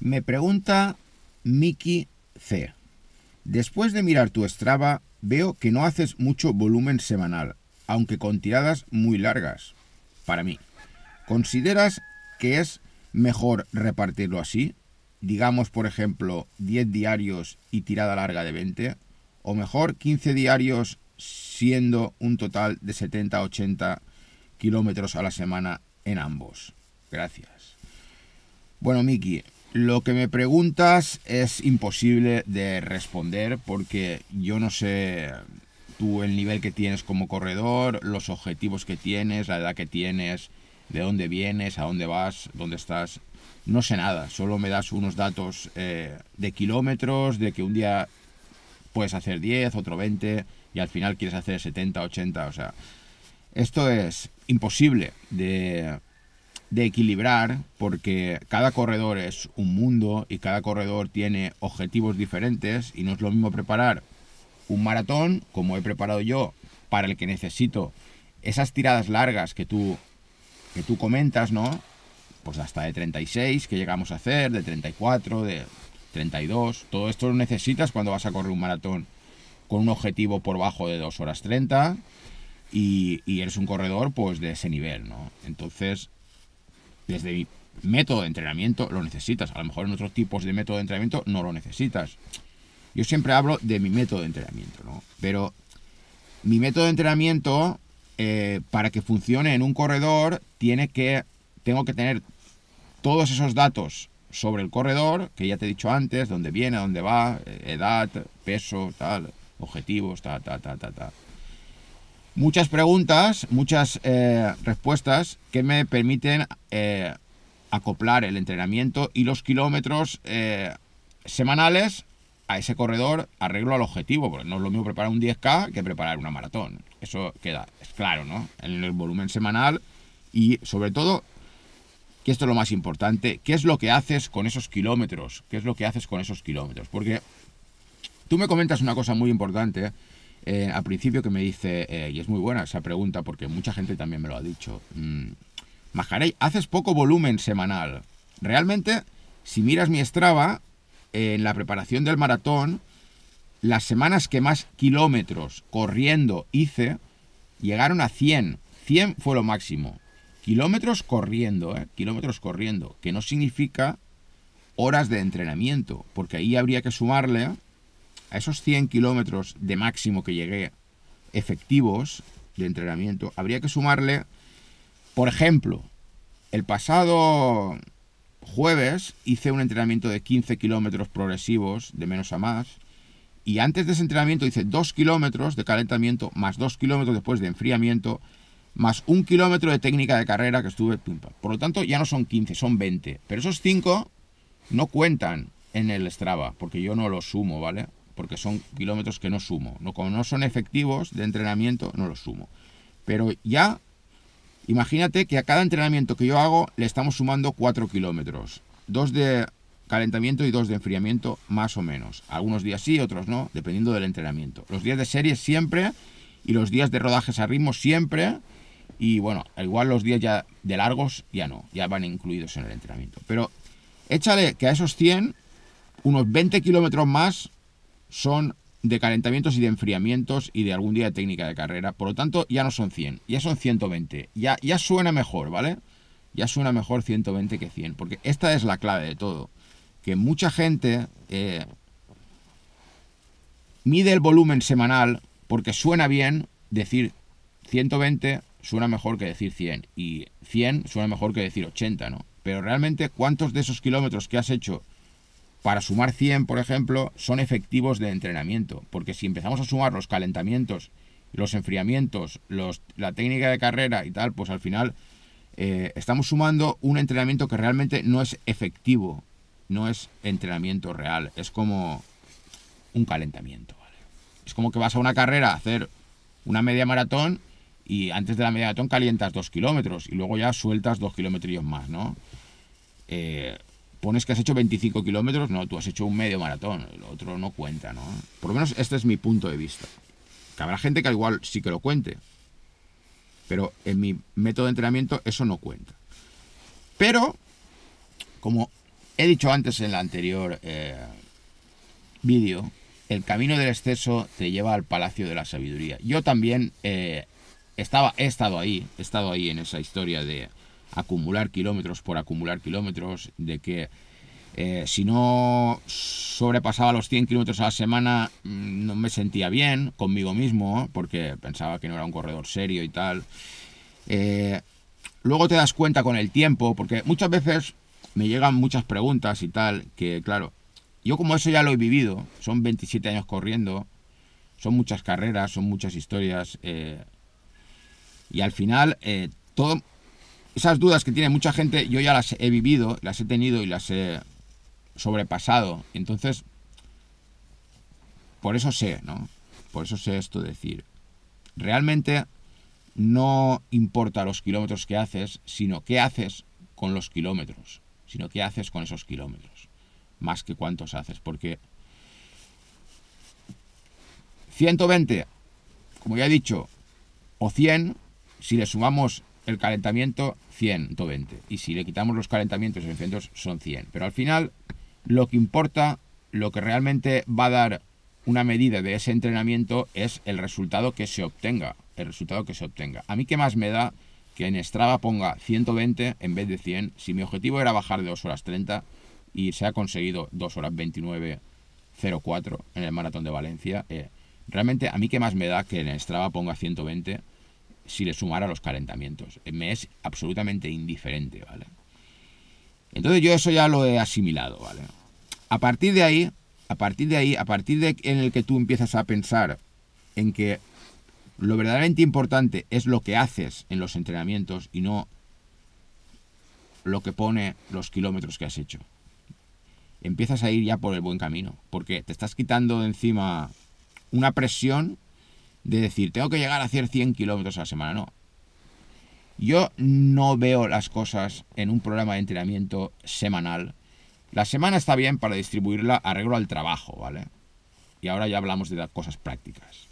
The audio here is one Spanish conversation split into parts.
Me pregunta Miki C. Después de mirar tu Strava, veo que no haces mucho volumen semanal, aunque con tiradas muy largas. Para mí, ¿consideras que es mejor repartirlo así? Digamos, por ejemplo, 10 diarios y tirada larga de 20, o mejor 15 diarios siendo un total de 70-80 kilómetros a la semana en ambos. Gracias. Bueno, Miki, lo que me preguntas es imposible de responder porque yo no sé tú el nivel que tienes como corredor, los objetivos que tienes, la edad que tienes, de dónde vienes, a dónde vas, dónde estás. No sé nada, solo me das unos datos eh, de kilómetros, de que un día puedes hacer 10, otro 20 y al final quieres hacer 70, 80. O sea, esto es imposible de, de equilibrar porque cada corredor es un mundo y cada corredor tiene objetivos diferentes y no es lo mismo preparar un maratón como he preparado yo para el que necesito esas tiradas largas que tú que tú comentas, ¿no? Pues hasta de 36 que llegamos a hacer, de 34, de 32, todo esto lo necesitas cuando vas a correr un maratón con un objetivo por bajo de 2 horas 30 y, y eres un corredor pues de ese nivel, ¿no? Entonces desde mi método de entrenamiento lo necesitas. A lo mejor en otros tipos de método de entrenamiento no lo necesitas. Yo siempre hablo de mi método de entrenamiento, ¿no? Pero mi método de entrenamiento, eh, para que funcione en un corredor, tiene que, tengo que tener todos esos datos sobre el corredor, que ya te he dicho antes, dónde viene, dónde va, eh, edad, peso, tal, objetivos, tal, ta, ta, ta, ta muchas preguntas, muchas eh, respuestas que me permiten eh, acoplar el entrenamiento y los kilómetros eh, semanales a ese corredor arreglo al objetivo, porque no es lo mismo preparar un 10K que preparar una maratón. Eso queda es claro, ¿no? En el volumen semanal y sobre todo, que esto es lo más importante, ¿qué es lo que haces con esos kilómetros? ¿Qué es lo que haces con esos kilómetros? Porque tú me comentas una cosa muy importante eh, al principio que me dice, eh, y es muy buena esa pregunta porque mucha gente también me lo ha dicho, mm, majaré haces poco volumen semanal. Realmente, si miras mi Strava, eh, en la preparación del maratón, las semanas que más kilómetros corriendo hice llegaron a 100. 100 fue lo máximo. Kilómetros corriendo, ¿eh? kilómetros corriendo, que no significa horas de entrenamiento, porque ahí habría que sumarle a esos 100 kilómetros de máximo que llegué efectivos de entrenamiento, habría que sumarle, por ejemplo, el pasado jueves hice un entrenamiento de 15 kilómetros progresivos, de menos a más, y antes de ese entrenamiento hice 2 kilómetros de calentamiento, más 2 kilómetros después de enfriamiento, más 1 kilómetro de técnica de carrera que estuve pimpa. Por lo tanto, ya no son 15, son 20. Pero esos 5 no cuentan en el Strava, porque yo no los sumo, ¿vale? porque son kilómetros que no sumo. No, como no son efectivos de entrenamiento, no los sumo. Pero ya, imagínate que a cada entrenamiento que yo hago le estamos sumando 4 kilómetros. Dos de calentamiento y dos de enfriamiento, más o menos. Algunos días sí, otros no, dependiendo del entrenamiento. Los días de serie siempre y los días de rodajes a ritmo siempre. Y bueno, igual los días ya de largos ya no, ya van incluidos en el entrenamiento. Pero échale que a esos 100, unos 20 kilómetros más son de calentamientos y de enfriamientos y de algún día de técnica de carrera. Por lo tanto, ya no son 100, ya son 120. Ya, ya suena mejor, ¿vale? Ya suena mejor 120 que 100, porque esta es la clave de todo. Que mucha gente eh, mide el volumen semanal porque suena bien decir 120 suena mejor que decir 100 y 100 suena mejor que decir 80, ¿no? Pero realmente cuántos de esos kilómetros que has hecho para sumar 100, por ejemplo, son efectivos de entrenamiento, porque si empezamos a sumar los calentamientos, los enfriamientos, la técnica de carrera y tal, pues al final eh, estamos sumando un entrenamiento que realmente no es efectivo, no es entrenamiento real, es como un calentamiento. Es como que vas a una carrera a hacer una media maratón y antes de la media maratón calientas dos kilómetros y luego ya sueltas dos kilómetros más, ¿no? Eh, pones que has hecho 25 kilómetros, no, tú has hecho un medio maratón, el otro no cuenta, ¿no? Por lo menos este es mi punto de vista. Que habrá gente que al igual sí que lo cuente, pero en mi método de entrenamiento eso no cuenta. Pero, como he dicho antes en el anterior eh, vídeo, el camino del exceso te lleva al palacio de la sabiduría. Yo también eh, estaba, he estado ahí, he estado ahí en esa historia de acumular kilómetros por acumular kilómetros, de que eh, si no sobrepasaba los 100 kilómetros a la semana mm, no me sentía bien conmigo mismo, porque pensaba que no era un corredor serio y tal. Eh, luego te das cuenta con el tiempo, porque muchas veces me llegan muchas preguntas y tal, que claro, yo como eso ya lo he vivido, son 27 años corriendo, son muchas carreras, son muchas historias, eh, y al final todo, esas dudas que tiene mucha gente, yo ya las he vivido, las he tenido y las he sobrepasado. Entonces, por eso sé, ¿no? Por eso sé esto decir. Realmente no importa los kilómetros que haces, sino qué haces con los kilómetros, sino qué haces con esos kilómetros, más que cuántos haces, porque 120, como ya he dicho, o 100, si le sumamos el calentamiento 120. Y si le quitamos los calentamientos en son 100. Pero al final lo que importa, lo que realmente va a dar una medida de ese entrenamiento es el resultado que se obtenga. El resultado que se obtenga. A mí qué más me da que en Strava ponga 120 en vez de 100. Si mi objetivo era bajar de 2 horas 30 y se ha conseguido 2 horas 29.04 en el maratón de Valencia, eh, realmente a mí qué más me da que en Strava ponga 120 si le sumara los calentamientos. Eh, me es absolutamente indiferente, ¿vale? Entonces yo eso ya lo he asimilado, ¿vale? A partir de ahí, a partir de ahí, a partir de en el que tú empiezas a pensar en que lo verdaderamente importante es lo que haces en los entrenamientos y no lo que pone los kilómetros que has hecho. Empiezas a ir ya por el buen camino, porque te estás quitando de encima una presión de decir, tengo que llegar a hacer 100 kilómetros a la semana, no. Yo no veo las cosas en un programa de entrenamiento semanal. La semana está bien para distribuirla arreglo al trabajo, ¿vale? Y ahora ya hablamos de cosas prácticas.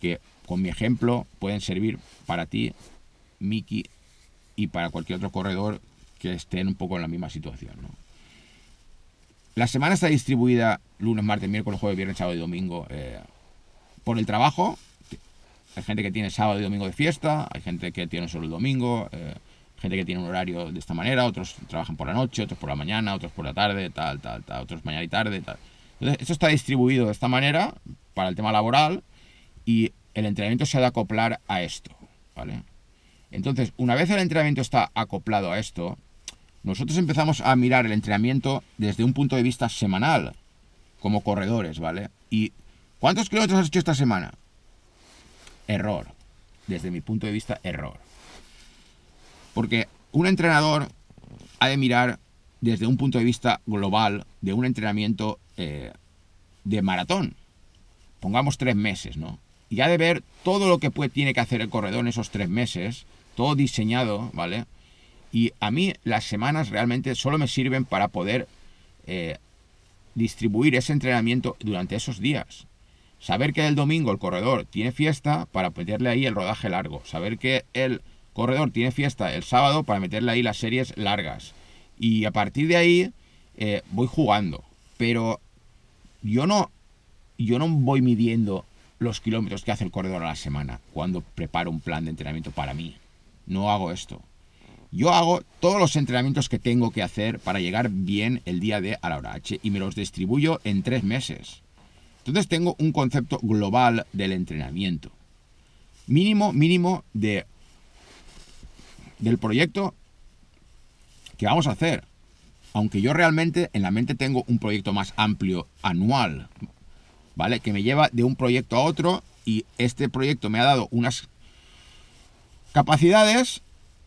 Que con mi ejemplo pueden servir para ti, Miki, y para cualquier otro corredor que esté un poco en la misma situación, ¿no? La semana está distribuida lunes, martes, miércoles, jueves, viernes, sábado y domingo. Eh, por el trabajo. Hay gente que tiene sábado y domingo de fiesta, hay gente que tiene solo el domingo, eh, gente que tiene un horario de esta manera, otros trabajan por la noche, otros por la mañana, otros por la tarde, tal, tal, tal, otros mañana y tarde, tal. Entonces, esto está distribuido de esta manera para el tema laboral y el entrenamiento se ha de acoplar a esto, ¿vale? Entonces, una vez el entrenamiento está acoplado a esto, nosotros empezamos a mirar el entrenamiento desde un punto de vista semanal, como corredores, ¿vale? Y ¿Cuántos kilómetros has hecho esta semana? Error. Desde mi punto de vista, error. Porque un entrenador ha de mirar desde un punto de vista global de un entrenamiento eh, de maratón. Pongamos tres meses, ¿no? Y ha de ver todo lo que tiene que hacer el corredor en esos tres meses, todo diseñado, ¿vale? Y a mí las semanas realmente solo me sirven para poder eh, distribuir ese entrenamiento durante esos días. Saber que el domingo el corredor tiene fiesta para meterle ahí el rodaje largo. Saber que el corredor tiene fiesta el sábado para meterle ahí las series largas. Y a partir de ahí eh, voy jugando. Pero yo no, yo no voy midiendo los kilómetros que hace el corredor a la semana cuando preparo un plan de entrenamiento para mí. No hago esto. Yo hago todos los entrenamientos que tengo que hacer para llegar bien el día de a la hora H y me los distribuyo en tres meses. Entonces tengo un concepto global del entrenamiento. Mínimo, mínimo de, del proyecto que vamos a hacer. Aunque yo realmente en la mente tengo un proyecto más amplio, anual, ¿vale? Que me lleva de un proyecto a otro y este proyecto me ha dado unas capacidades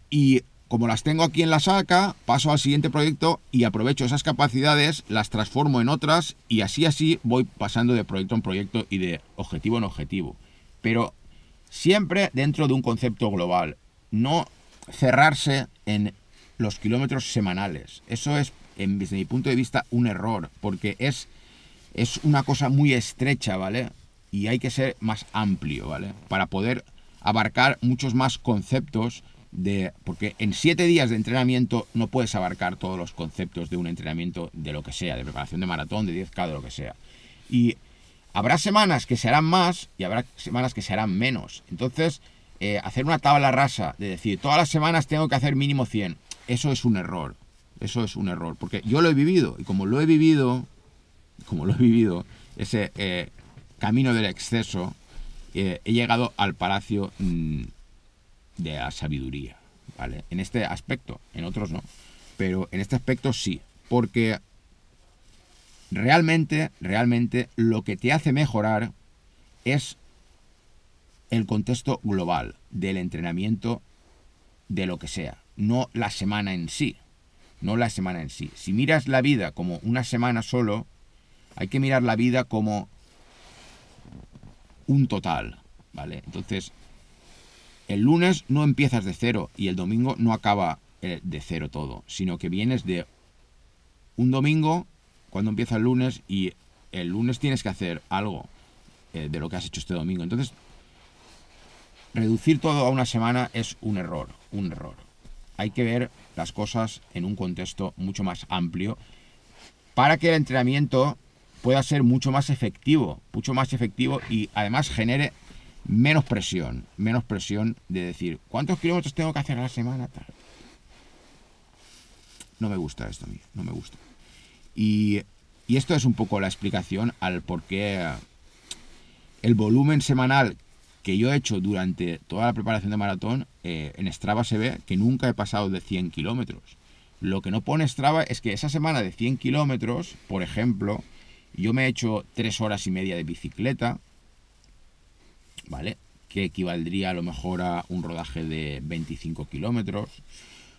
y como las tengo aquí en la saca, paso al siguiente proyecto y aprovecho esas capacidades, las transformo en otras y así así voy pasando de proyecto en proyecto y de objetivo en objetivo. Pero siempre dentro de un concepto global, no cerrarse en los kilómetros semanales. Eso es, en, desde mi punto de vista, un error, porque es, es una cosa muy estrecha, ¿vale? Y hay que ser más amplio, ¿vale? Para poder abarcar muchos más conceptos porque en siete días de entrenamiento no puedes abarcar todos los conceptos de un entrenamiento de lo que sea, de preparación de maratón, de 10K, de lo que sea. Y habrá semanas que se harán más y habrá semanas que se harán menos. Entonces, eh, hacer una tabla rasa de decir, todas las semanas tengo que hacer mínimo 100, eso es un error. Eso es un error, porque yo lo he vivido y como lo he vivido, como lo he vivido, ese eh, camino del exceso, eh, he llegado al palacio mm, de la sabiduría, ¿vale? En este aspecto, en otros no, pero en este aspecto sí, porque realmente, realmente lo que te hace mejorar es el contexto global del entrenamiento de lo que sea, no la semana en sí, no la semana en sí. Si miras la vida como una semana solo, hay que mirar la vida como un total, ¿vale? Entonces, el lunes no empiezas de cero y el domingo no acaba eh, de cero todo, sino que vienes de un domingo cuando empieza el lunes y el lunes tienes que hacer algo eh, de lo que has hecho este domingo. Entonces, reducir todo a una semana es un error, un error. Hay que ver las cosas en un contexto mucho más amplio para que el entrenamiento pueda ser mucho más efectivo, mucho más efectivo y además genere menos presión, menos presión de decir, ¿cuántos kilómetros tengo que hacer a la semana? Tal. No me gusta esto no me gusta. Y, y esto es un poco la explicación al por qué eh, el volumen semanal que yo he hecho durante toda la preparación de maratón, eh, en Strava se ve que nunca he pasado de 100 kilómetros. Lo que no pone Strava es que esa semana de 100 kilómetros, por ejemplo, yo me he hecho 3 horas y media de bicicleta, ¿vale? Que equivaldría a lo mejor a un rodaje de 25 kilómetros.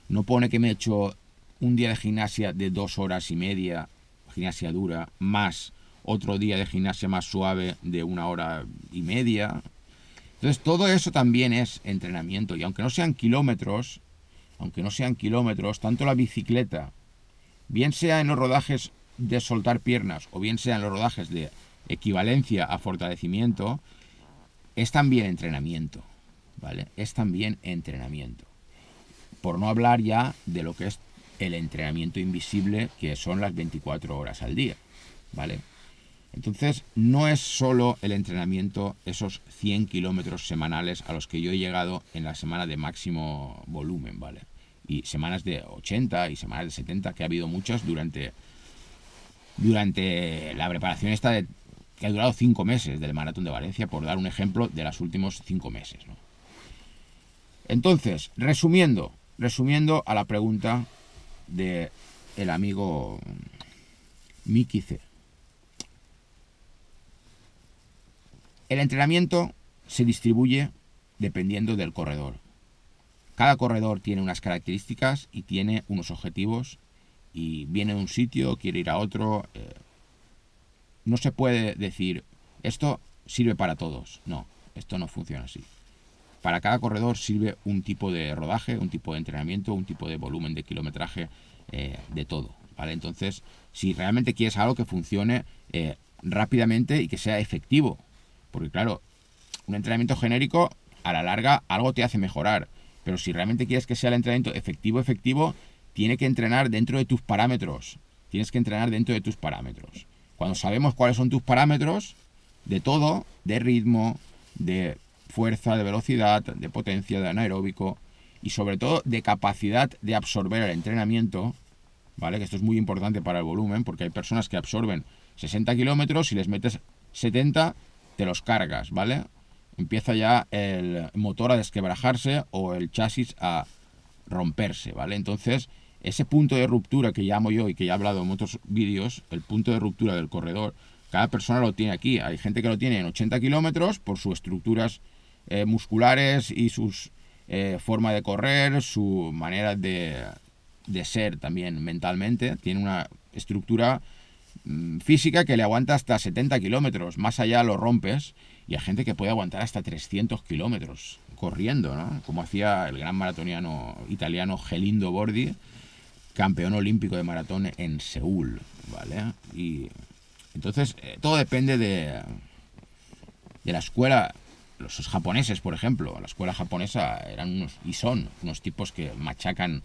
No pone que me he hecho un día de gimnasia de dos horas y media, gimnasia dura, más otro día de gimnasia más suave de una hora y media. Entonces todo eso también es entrenamiento. Y aunque no sean kilómetros, aunque no sean kilómetros, tanto la bicicleta, bien sea en los rodajes de soltar piernas o bien sea en los rodajes de equivalencia a fortalecimiento, es también entrenamiento, ¿vale? Es también entrenamiento. Por no hablar ya de lo que es el entrenamiento invisible, que son las 24 horas al día, ¿vale? Entonces, no es solo el entrenamiento, esos 100 kilómetros semanales a los que yo he llegado en la semana de máximo volumen, ¿vale? Y semanas de 80 y semanas de 70, que ha habido muchas durante, durante la preparación esta de que ha durado cinco meses del maratón de Valencia, por dar un ejemplo de los últimos cinco meses. Entonces, resumiendo, resumiendo a la pregunta de el amigo Miki C. El entrenamiento se distribuye dependiendo del corredor. Cada corredor tiene unas características y tiene unos objetivos y viene de un sitio, quiere ir a otro, eh, no se puede decir, esto sirve para todos. No, esto no funciona así. Para cada corredor sirve un tipo de rodaje, un tipo de entrenamiento, un tipo de volumen de kilometraje, eh, de todo. ¿vale? Entonces, si realmente quieres algo que funcione eh, rápidamente y que sea efectivo, porque claro, un entrenamiento genérico a la larga algo te hace mejorar, pero si realmente quieres que sea el entrenamiento efectivo, efectivo, tiene que entrenar dentro de tus parámetros. Tienes que entrenar dentro de tus parámetros. Cuando sabemos cuáles son tus parámetros de todo, de ritmo, de fuerza, de velocidad, de potencia, de anaeróbico y sobre todo de capacidad de absorber el entrenamiento, ¿vale? Que esto es muy importante para el volumen porque hay personas que absorben 60 kilómetros y les metes 70, te los cargas, ¿vale? Empieza ya el motor a desquebrajarse o el chasis a romperse, ¿vale? Entonces, ese punto de ruptura que llamo yo y que he hablado en otros vídeos, el punto de ruptura del corredor, cada persona lo tiene aquí. Hay gente que lo tiene en 80 kilómetros por sus estructuras eh, musculares y su eh, forma de correr, su manera de, ser también mentalmente. Tiene una estructura mm, física que le aguanta hasta 70 kilómetros. Más allá lo rompes y hay gente que puede aguantar hasta 300 kilómetros corriendo, ¿no? Como hacía el gran maratoniano italiano Gelindo Bordi campeón olímpico de maratón en Seúl, ¿vale? Y entonces eh, todo depende de, de la escuela. Los japoneses, por ejemplo, la escuela japonesa eran unos, y son unos tipos que machacan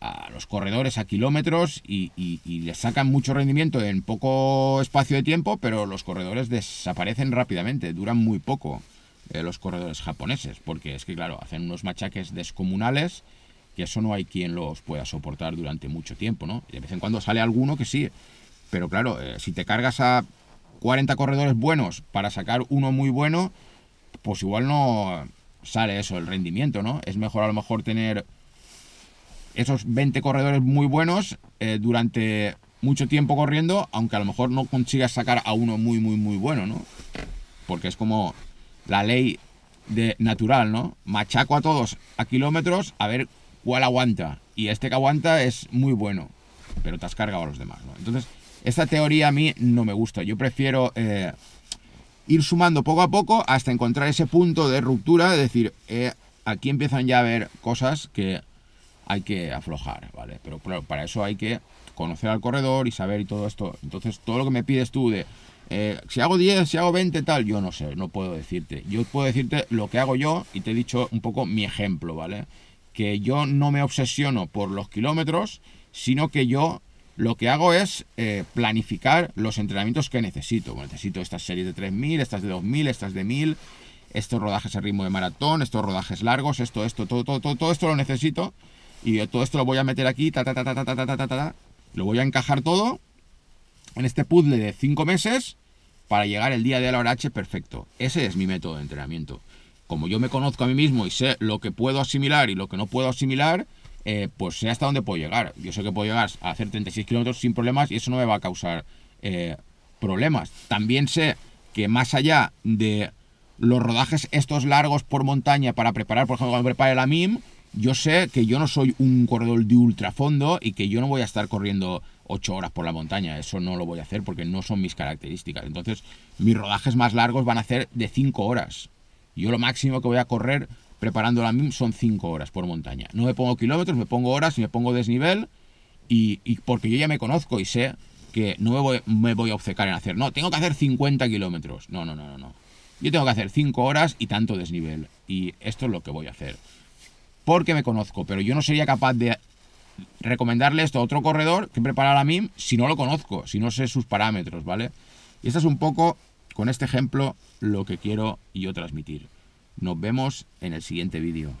a los corredores a kilómetros y, les sacan mucho rendimiento en poco espacio de tiempo, pero los corredores desaparecen rápidamente, duran muy poco eh, los corredores japoneses, porque es que, claro, hacen unos machaques descomunales que eso no hay quien los pueda soportar durante mucho tiempo, ¿no? Y de vez en cuando sale alguno que sí. Pero claro, eh, si te cargas a 40 corredores buenos para sacar uno muy bueno, pues igual no sale eso, el rendimiento, ¿no? Es mejor a lo mejor tener esos 20 corredores muy buenos eh, durante mucho tiempo corriendo, aunque a lo mejor no consigas sacar a uno muy, muy, muy bueno, ¿no? Porque es como la ley de natural, ¿no? Machaco a todos a kilómetros a ver ¿Cuál aguanta? Y este que aguanta es muy bueno, pero te has cargado a los demás. ¿no? Entonces, esta teoría a mí no me gusta. Yo prefiero eh, ir sumando poco a poco hasta encontrar ese punto de ruptura, es decir, eh, aquí empiezan ya a haber cosas que hay que aflojar, ¿vale? Pero claro, para eso hay que conocer al corredor y saber y todo esto. Entonces, todo lo que me pides tú de eh, si hago 10, si hago 20, tal, yo no sé, no puedo decirte. Yo puedo decirte lo que hago yo y te he dicho un poco mi ejemplo, ¿vale? que yo no me obsesiono por los kilómetros, sino que yo lo que hago es planificar los entrenamientos que necesito. necesito estas series de 3.000, estas de 2.000, estas de 1.000, estos rodajes a ritmo de maratón, estos rodajes largos, esto, esto, todo, todo, todo, todo esto lo necesito. Y todo esto lo voy a meter aquí, ta, ta, ta, ta, ta, ta, ta, ta, ta. Lo voy a encajar todo en este puzzle de 5 meses para llegar el día de la hora H perfecto. Ese es mi método de entrenamiento como yo me conozco a mí mismo y sé lo que puedo asimilar y lo que no puedo asimilar, eh, pues sé hasta dónde puedo llegar. Yo sé que puedo llegar a hacer 36 kilómetros sin problemas y eso no me va a causar eh, problemas. También sé que más allá de los rodajes estos largos por montaña para preparar, por ejemplo, cuando prepare la MIM, yo sé que yo no soy un corredor de ultrafondo y que yo no voy a estar corriendo 8 horas por la montaña. Eso no lo voy a hacer porque no son mis características. Entonces, mis rodajes más largos van a ser de 5 horas. Yo lo máximo que voy a correr preparando la MIM son 5 horas por montaña. No me pongo kilómetros, me pongo horas y me pongo desnivel. Y, porque yo ya me conozco y sé que no me voy, a obcecar en hacer, no, tengo que hacer 50 kilómetros. No, no, no, no, no. Yo tengo que hacer 5 horas y tanto desnivel. Y esto es lo que voy a hacer. Porque me conozco, pero yo no sería capaz de recomendarle esto a otro corredor que prepara la MIM si no lo conozco, si no sé sus parámetros, ¿vale? Y esto es un poco con este ejemplo lo que quiero yo transmitir. Nos vemos en el siguiente vídeo.